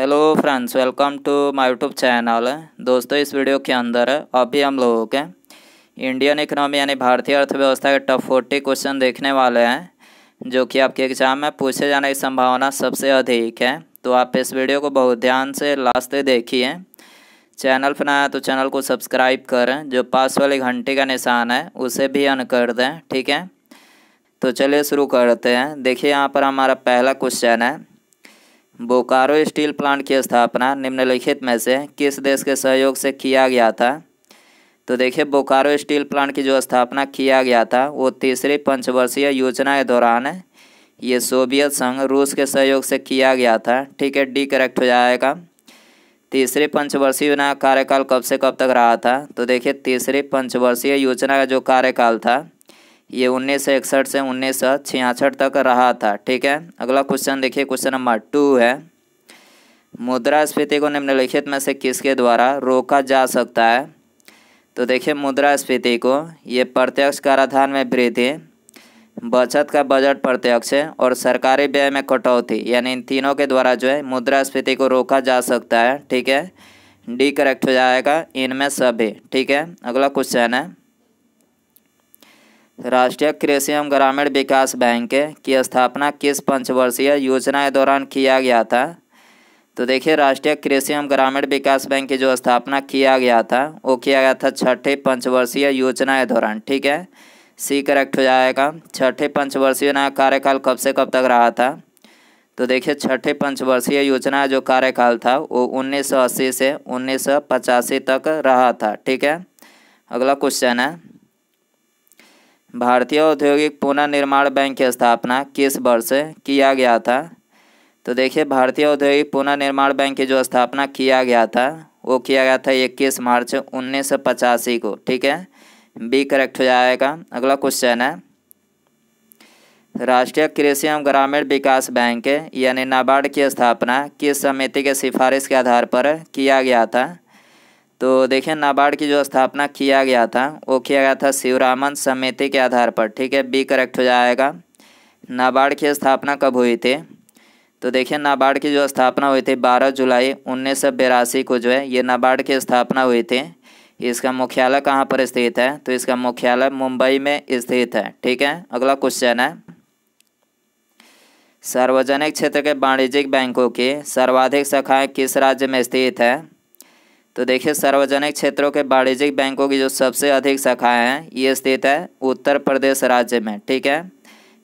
hello friends welcome to my YouTube channel दोस्तों इस video के अंदर अभी हम लोगों के इंडियन इकोनॉमी यानी भारतीय अर्थव्यवस्था के टॉप फोर्टी क्वेश्चन देखने वाले हैं जो कि आपके एग्जाम में पूछे जाने की संभावना सबसे अधिक है तो आप इस वीडियो को बहुत ध्यान से लास्ट तक देखिए चैनल पर तो चैनल को सब्सक्राइब करें जो पास वाली घंटे का निशान है उसे भी अन कर दें ठीक है तो चलिए शुरू करते हैं देखिए यहाँ पर हमारा पहला क्वेश्चन है बोकारो स्टील प्लांट की स्थापना निम्नलिखित में से किस देश के सहयोग से किया गया था तो देखिए बोकारो स्टील प्लांट की जो स्थापना किया गया था वो तीसरी पंचवर्षीय योजना के दौरान ये सोवियत संघ रूस के सहयोग से किया गया था ठीक है डी करेक्ट हो जाएगा तीसरी पंचवर्षीय योजना कार्यकाल कब से कब तक रहा था तो देखिए तीसरी पंचवर्षीय योजना का जो कार्यकाल था ये उन्नीस सौ इकसठ से उन्नीस सौ छियासठ तक रहा था ठीक है अगला क्वेश्चन देखिए क्वेश्चन नंबर टू है मुद्रास्फीति को निम्नलिखित में से किसके द्वारा रोका जा सकता है तो देखिए मुद्रास्फीति को ये प्रत्यक्ष कराधान में वृद्धि बचत का बजट प्रत्यक्ष है और सरकारी व्यय में कटौती यानी इन तीनों के द्वारा जो है मुद्रास्फीति को रोका जा सकता है ठीक है डी करेक्ट हो जाएगा इनमें सभी ठीक है अगला क्वेश्चन है राष्ट्रीय कृषि एवं ग्रामीण विकास बैंक की स्थापना किस पंचवर्षीय योजना के दौरान किया गया था तो देखिए राष्ट्रीय कृषि एवं ग्रामीण विकास बैंक की जो स्थापना किया गया था वो किया गया था छठे पंचवर्षीय योजना के दौरान ठीक है सी करेक्ट हो जाएगा छठे पंचवर्षीय नया कार्यकाल कब से कब तक रहा था तो देखिए छठे पंचवर्षीय योजना जो कार्यकाल था वो उन्नीस से उन्नीस तक रहा था ठीक है अगला क्वेश्चन है भारतीय औद्योगिक पुनर्निर्माण बैंक की स्थापना किस वर्ष किया गया था तो देखिए भारतीय औद्योगिक पुनर्निर्माण बैंक की जो स्थापना किया गया था वो किया गया था इक्कीस मार्च उन्नीस को ठीक है बी करेक्ट हो जाएगा अगला क्वेश्चन है राष्ट्रीय कृषि एवं ग्रामीण विकास बैंक यानी नाबार्ड की स्थापना किस समिति के सिफारिश के आधार पर किया गया था तो देखिए नाबार्ड की जो स्थापना किया गया था वो किया गया था शिवरामन समिति के आधार पर ठीक है बी करेक्ट हो जाएगा नाबार्ड की स्थापना कब हुई थी तो देखिए नाबार्ड की जो स्थापना हुई थी 12 जुलाई उन्नीस को जो है ये नाबार्ड की स्थापना हुई थी इसका मुख्यालय कहाँ पर स्थित है तो इसका मुख्यालय मुंबई में स्थित है ठीक है अगला क्वेश्चन है सार्वजनिक क्षेत्र के वाणिज्यिक बैंकों की सर्वाधिक शाखाएं किस राज्य में स्थित है तो देखिए सार्वजनिक क्षेत्रों के वाणिज्यिक बैंकों की जो सबसे अधिक शाखाएं हैं ये स्थित है उत्तर प्रदेश राज्य में ठीक है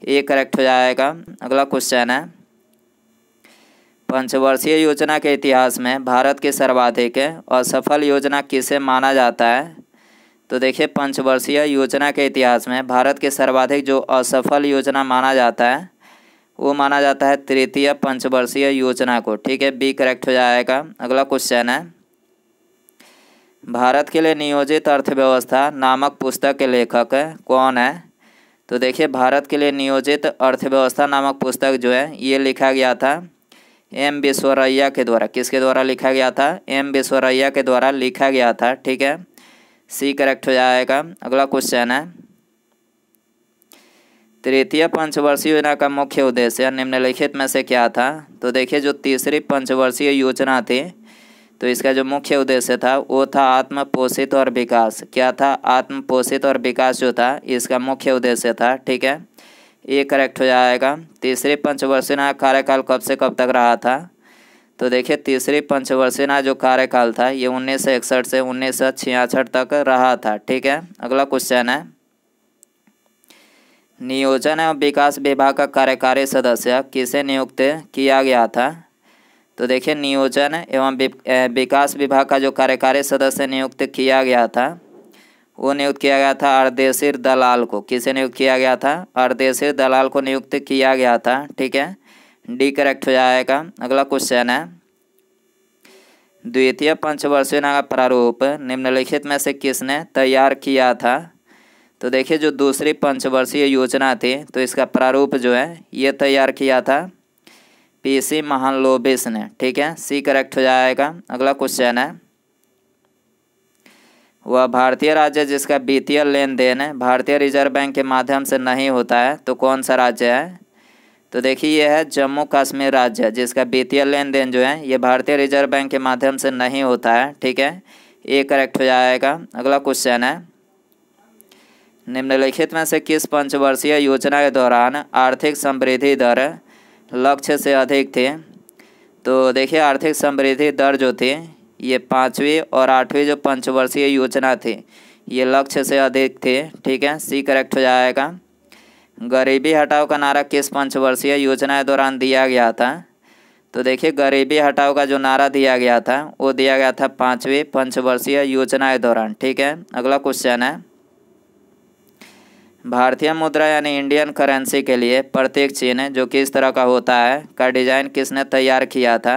ये करेक्ट हो जाएगा अगला क्वेश्चन है पंचवर्षीय योजना के इतिहास में भारत के सर्वाधिक असफल योजना किसे माना जाता है तो देखिए पंचवर्षीय योजना के इतिहास में भारत के सर्वाधिक जो असफल योजना माना जाता है वो माना जाता है तृतीय पंचवर्षीय योजना को ठीक है बी करेक्ट हो जाएगा अगला क्वेश्चन है भारत के लिए नियोजित अर्थव्यवस्था नामक पुस्तक के लेखक कौन है तो देखिए भारत के लिए नियोजित अर्थव्यवस्था नामक पुस्तक जो है ये लिखा गया था एम विश्वरैया के द्वारा किसके द्वारा लिखा गया था एम विश्वरैया के द्वारा लिखा गया था ठीक है सी करेक्ट हो जाएगा अगला क्वेश्चन है तृतीय पंचवर्षीय योजना का मुख्य उद्देश्य निम्नलिखित में से क्या था तो देखिए जो तीसरी पंचवर्षीय योजना थी तो इसका जो मुख्य उद्देश्य था वो था आत्म पोषित और विकास क्या था आत्म पोषित और विकास जो था इसका मुख्य उद्देश्य था ठीक है ये करेक्ट हो जाएगा तीसरी पंचवर्षीय कार्यकाल कब से कब तक रहा था तो देखिए तीसरी पंचवर्षीय जो कार्यकाल था ये उन्नीस सौ इकसठ से उन्नीस सौ छियासठ तक रहा था ठीक है अगला क्वेश्चन है नियोजन एवं विकास विभाग का कार्यकारी सदस्य किसे नियुक्त किया गया था तो देखिए नियोजन एवं विकास विभाग का जो कार्यकारी सदस्य नियुक्त किया गया था वो नियुक्त किया गया था अर्देशिर दलाल को किसे नियुक्त किया गया था अर्देशिर दलाल को नियुक्त किया गया था ठीक है डी करेक्ट हो जाएगा अगला क्वेश्चन है द्वितीय पंचवर्षीय नाग प्रारूप निम्नलिखित में से किसने तैयार किया था तो देखिए जो दूसरी पंचवर्षीय योजना थी तो इसका प्रारूप जो है ये तैयार किया था पीसी महान महालोबिस ने ठीक है सी करेक्ट हो जाएगा अगला क्वेश्चन है वह भारतीय राज्य जिसका वित्तीय लेन देन है भारतीय रिजर्व बैंक के माध्यम से नहीं होता है तो कौन सा राज्य है तो देखिए यह है जम्मू कश्मीर राज्य जिसका वित्तीय लेन देन जो है ये भारतीय रिजर्व बैंक के माध्यम से नहीं होता है ठीक है ये करेक्ट हो जाएगा अगला क्वेश्चन है निम्नलिखित में से किस पंचवर्षीय योजना के दौरान आर्थिक समृद्धि दर लक्ष्य से अधिक थे तो देखिए आर्थिक समृद्धि दर जो थी ये पाँचवीं और आठवीं जो पंचवर्षीय योजना थी ये लक्ष्य से अधिक थी ठीक है सी करेक्ट हो जाएगा गरीबी हटाओ का नारा किस पंचवर्षीय योजना के दौरान दिया गया था तो देखिए गरीबी हटाओ का जो नारा दिया गया था वो दिया गया था पाँचवीं पंचवर्षीय योजना के दौरान ठीक है अगला क्वेश्चन है भारतीय मुद्रा यानी इंडियन करेंसी के लिए प्रतीक चिन्ह जो किस तरह का होता है का डिज़ाइन किसने तैयार किया था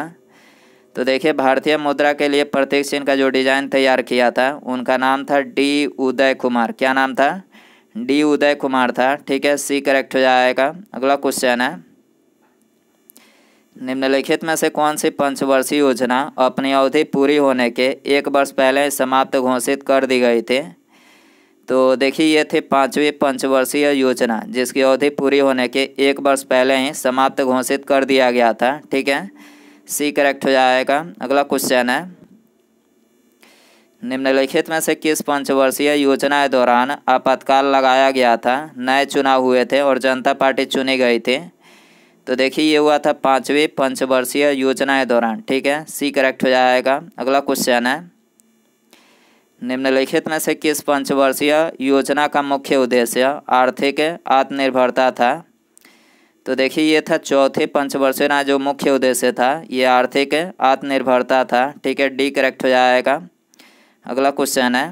तो देखिए भारतीय मुद्रा के लिए प्रतीक चिन्ह का जो डिज़ाइन तैयार किया था उनका नाम था डी उदय कुमार क्या नाम था डी उदय कुमार था ठीक है सी करेक्ट हो जाएगा अगला क्वेश्चन है निम्नलिखित में से कौन सी पंचवर्षीय योजना अपनी अवधि पूरी होने के एक वर्ष पहले समाप्त घोषित कर दी गई थी तो देखिए ये थे पाँचवीं पंचवर्षीय योजना जिसकी अवधि पूरी होने के एक वर्ष पहले ही समाप्त घोषित कर दिया गया था ठीक है सी करेक्ट हो जाएगा अगला क्वेश्चन है निम्नलिखित में से किस पंचवर्षीय योजना के दौरान आपातकाल लगाया गया था नए चुनाव हुए थे और जनता पार्टी चुनी गई थी तो देखिए ये हुआ था पाँचवीं पंचवर्षीय योजना के दौरान ठीक है सी करेक्ट हो जाएगा अगला क्वेश्चन है निम्नलिखित में से किस पंचवर्षीय योजना का मुख्य उद्देश्य आर्थिक आत्मनिर्भरता था तो देखिए ये था चौथे पंचवर्षीय ना जो मुख्य उद्देश्य था ये आर्थिक आत्मनिर्भरता था ठीक है डी करेक्ट हो जाएगा अगला क्वेश्चन है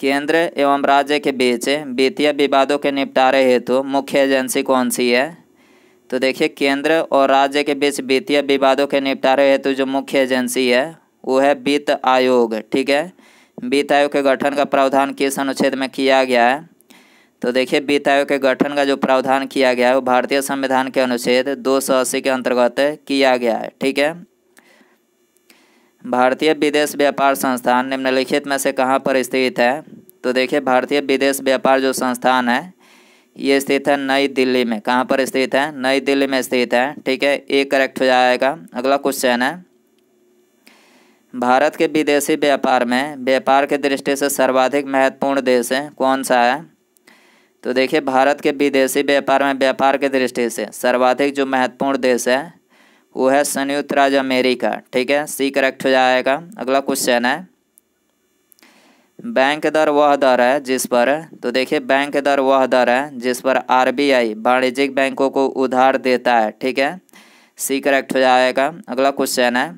केंद्र एवं राज्य के बीच वित्तीय विवादों के निपटारे हेतु मुख्य एजेंसी कौन सी है तो देखिए केंद्र और राज्य के बीच वित्तीय विवादों के निपटारे हेतु जो मुख्य एजेंसी है वो है वित्त आयोग ठीक है वित्त आयोग के गठन का प्रावधान किस अनुच्छेद में किया गया है तो देखिए वित्त आयोग के गठन का जो प्रावधान किया गया है वो भारतीय संविधान के अनुच्छेद अस्सी के अंतर्गत किया गया है ठीक है भारतीय विदेश व्यापार संस्थान निम्नलिखित में से कहाँ पर स्थित है तो देखिए भारतीय विदेश व्यापार जो संस्थान है ये स्थित है नई दिल्ली में कहाँ पर स्थित है नई दिल्ली में स्थित है ठीक है ये करेक्ट हो जाएगा अगला क्वेश्चन है भारत के विदेशी व्यापार में व्यापार के दृष्टि से सर्वाधिक महत्वपूर्ण देश है कौन सा है तो देखिए भारत के विदेशी व्यापार में व्यापार के दृष्टि से सर्वाधिक जो महत्वपूर्ण देश है वो है संयुक्त राज्य अमेरिका ठीक है सी करेक्ट हो जाएगा अगला क्वेश्चन है बैंक दर वह दर है जिस पर तो देखिए बैंक दर वह दर है जिस पर आरबीआई वाणिज्यिक बैंकों को उधार देता है ठीक है सी करेक्ट हो जाएगा अगला क्वेश्चन है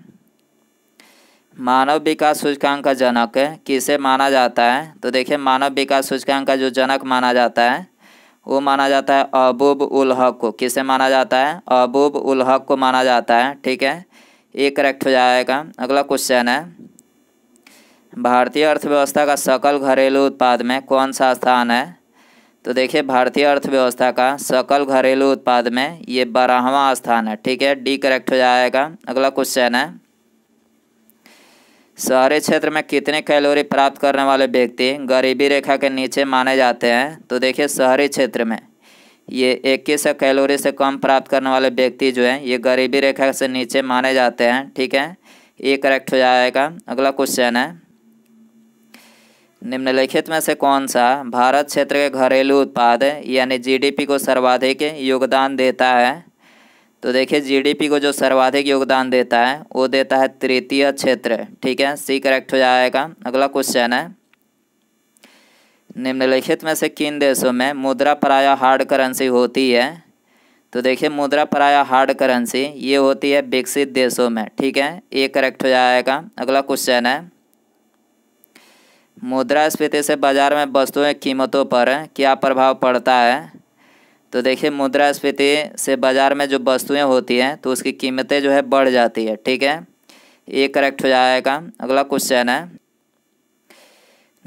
मानव विकास सूचकांक का जनक किसे माना जाता है तो देखिए मानव विकास सूचकांक का जो जनक माना जाता है वो माना जाता है अबूब उल हक को किसे माना जाता है अबूब उल हक को माना जाता है ठीक है ये करेक्ट हो जाएगा अगला क्वेश्चन है भारतीय अर्थव्यवस्था का सकल घरेलू उत्पाद में कौन सा स्थान है तो देखिए भारतीय अर्थव्यवस्था का सकल घरेलू उत्पाद में ये बारहवा स्थान है ठीक है डी करेक्ट हो जाएगा अगला क्वेश्चन है शहरी क्षेत्र में कितने कैलोरी प्राप्त करने वाले व्यक्ति गरीबी रेखा के नीचे माने जाते हैं तो देखिए शहरी क्षेत्र में ये इक्कीस कैलोरी से कम प्राप्त करने वाले व्यक्ति जो हैं ये गरीबी रेखा से नीचे माने जाते हैं ठीक है ये करेक्ट हो जाएगा अगला क्वेश्चन है निम्नलिखित में से कौन सा भारत क्षेत्र के घरेलू उत्पाद यानी जीडीपी को सर्वाधिक योगदान देता है तो देखिए जीडीपी को जो सर्वाधिक योगदान देता है वो देता है तृतीय क्षेत्र ठीक है सी करेक्ट हो जाएगा अगला क्वेश्चन है निम्नलिखित में से किन देशों में मुद्रा प्राय हार्ड करेंसी होती है तो देखिए मुद्रा प्राय हार्ड करेंसी ये होती है विकसित देशों में ठीक है ए करेक्ट हो जाएगा अगला क्वेश्चन है मुद्रास्फीति से बाजार में की कीमतों पर क्या प्रभाव पड़ता है तो देखिए मुद्रास्फीति से बाज़ार में जो वस्तुएं होती हैं तो उसकी कीमतें जो है बढ़ जाती है ठीक है ये करेक्ट हो जाएगा अगला क्वेश्चन है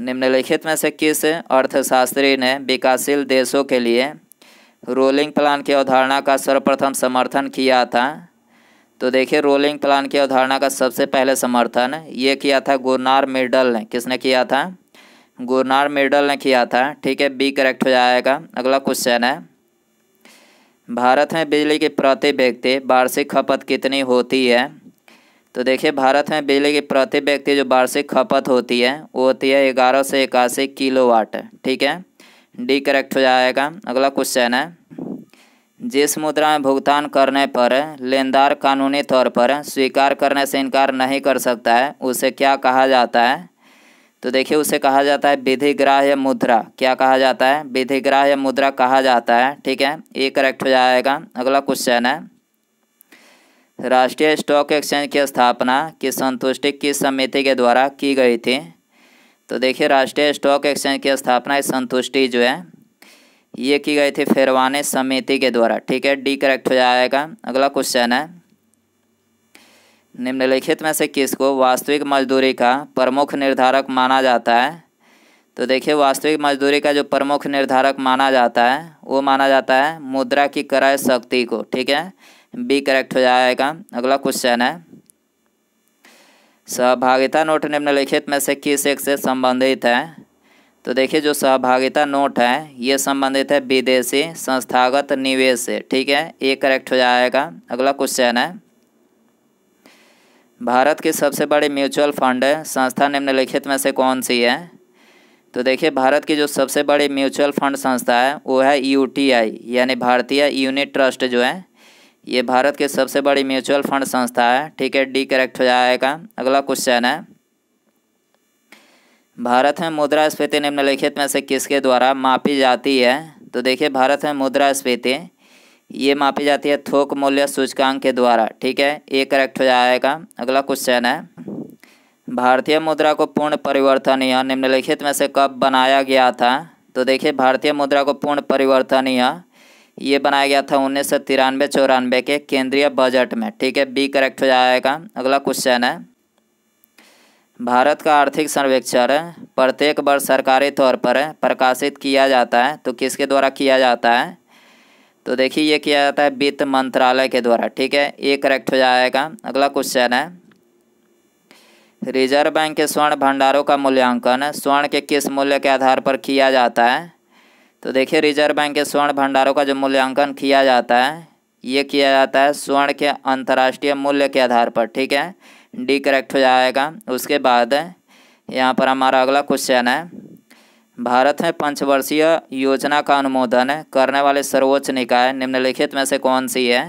निम्नलिखित में से किस अर्थशास्त्री ने विकासशील देशों के लिए रोलिंग प्लान की अवधारणा का सर्वप्रथम समर्थन किया था तो देखिए रोलिंग प्लान की अवधारणा का सबसे पहले समर्थन ये किया था गुरनार मिडल ने किसने किया था गुरनार मिडल ने किया था ठीक है बी करेक्ट हो जाएगा अगला क्वेश्चन है भारत में बिजली की प्रति व्यक्ति वार्षिक खपत कितनी होती है तो देखिए भारत में बिजली की प्रति व्यक्ति जो वार्षिक खपत होती है वो होती है ग्यारह सौ इक्यासी किलो वाट ठीक है डी करेक्ट हो जाएगा अगला क्वेश्चन है जिस मुद्रा में भुगतान करने पर लेनदार कानूनी तौर पर स्वीकार करने से इनकार नहीं कर सकता है उसे क्या कहा जाता है तो देखिए उसे कहा जाता है विधि या मुद्रा क्या कहा जाता है विधि या मुद्रा कहा जाता है ठीक है ये करेक्ट हो जाएगा अगला क्वेश्चन है राष्ट्रीय स्टॉक एक्सचेंज की स्थापना की संतुष्टि किस समिति के द्वारा की गई थी तो देखिए राष्ट्रीय स्टॉक एक्सचेंज की स्थापना की संतुष्टि जो है ये की गई थी फेरवाने समिति के द्वारा ठीक है डी करेक्ट हो जाएगा अगला क्वेश्चन है निम्नलिखित में से किसको वास्तविक मजदूरी का प्रमुख निर्धारक माना जाता है तो देखिए वास्तविक मजदूरी का जो प्रमुख निर्धारक माना जाता है वो माना जाता है मुद्रा की क्रय शक्ति को ठीक है बी करेक्ट हो जाएगा अगला क्वेश्चन है सहभागिता नोट निम्नलिखित में से किस एक से संबंधित है तो देखिए जो सहभागिता नोट है ये संबंधित है विदेशी संस्थागत निवेश से ठीक है ए करेक्ट हो जाएगा अगला क्वेश्चन है भारत की सबसे बड़ी म्यूचुअल फंड संस्था निम्नलिखित में से कौन सी है तो देखिए भारत की जो सबसे बड़ी म्यूचुअल फंड संस्था है वो है यूटीआई यानी भारतीय यूनिट ट्रस्ट जो है ये भारत की सबसे बड़ी म्यूचुअल फंड संस्था है ठीक है डी करेक्ट हो जाएगा अगला क्वेश्चन है भारत में मुद्रा स्फीति निम्नलिखित में से किसके द्वारा मापी जाती है तो देखिए भारत में मुद्रास्फीति ये मापी जाती है थोक मूल्य सूचकांक के द्वारा ठीक है ये करेक्ट हो जाएगा अगला क्वेश्चन है भारतीय मुद्रा को पूर्ण परिवर्तनीय निम्नलिखित में से कब बनाया गया था तो देखिए भारतीय मुद्रा को पूर्ण परिवर्तनीय ये बनाया गया था उन्नीस सौ तिरानवे चौरानवे के केंद्रीय बजट में ठीक है बी करेक्ट हो जाएगा अगला क्वेश्चन है भारत का आर्थिक सर्वेक्षण प्रत्येक वर्ष सरकारी तौर पर प्रकाशित किया जाता है तो किसके द्वारा किया जाता है तो देखिए ये किया जाता है वित्त मंत्रालय के द्वारा ठीक है ये करेक्ट हो जाएगा अगला क्वेश्चन है रिजर्व बैंक के स्वर्ण भंडारों का मूल्यांकन स्वर्ण के किस मूल्य के आधार पर किया जाता है तो देखिए रिजर्व बैंक के स्वर्ण भंडारों का जो मूल्यांकन किया जाता है ये किया जाता है स्वर्ण के अंतर्राष्ट्रीय मूल्य के आधार पर ठीक है डी करेक्ट हो जाएगा उसके बाद यहाँ पर हमारा अगला क्वेश्चन है भारत में पंचवर्षीय योजना का अनुमोदन करने वाले सर्वोच्च निकाय निम्नलिखित में से कौन सी है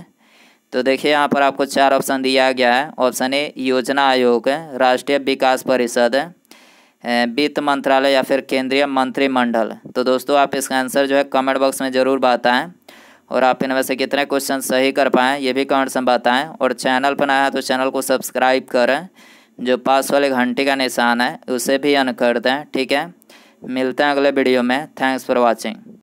तो देखिए यहाँ पर आपको चार ऑप्शन दिया गया है ऑप्शन ए योजना आयोग राष्ट्रीय विकास परिषद वित्त मंत्रालय या फिर केंद्रीय मंत्रिमंडल तो दोस्तों आप इसका आंसर जो है कमेंट बॉक्स में ज़रूर बताएं और आप इनमें से कितने क्वेश्चन सही कर पाएँ ये भी कमेंट्स में बताएँ और चैनल पर आया तो चैनल को सब्सक्राइब करें जो पास वाले घंटे का निशान है उसे भी अन कर दें ठीक है मिलते हैं अगले वीडियो में थैंक्स फॉर वॉचिंग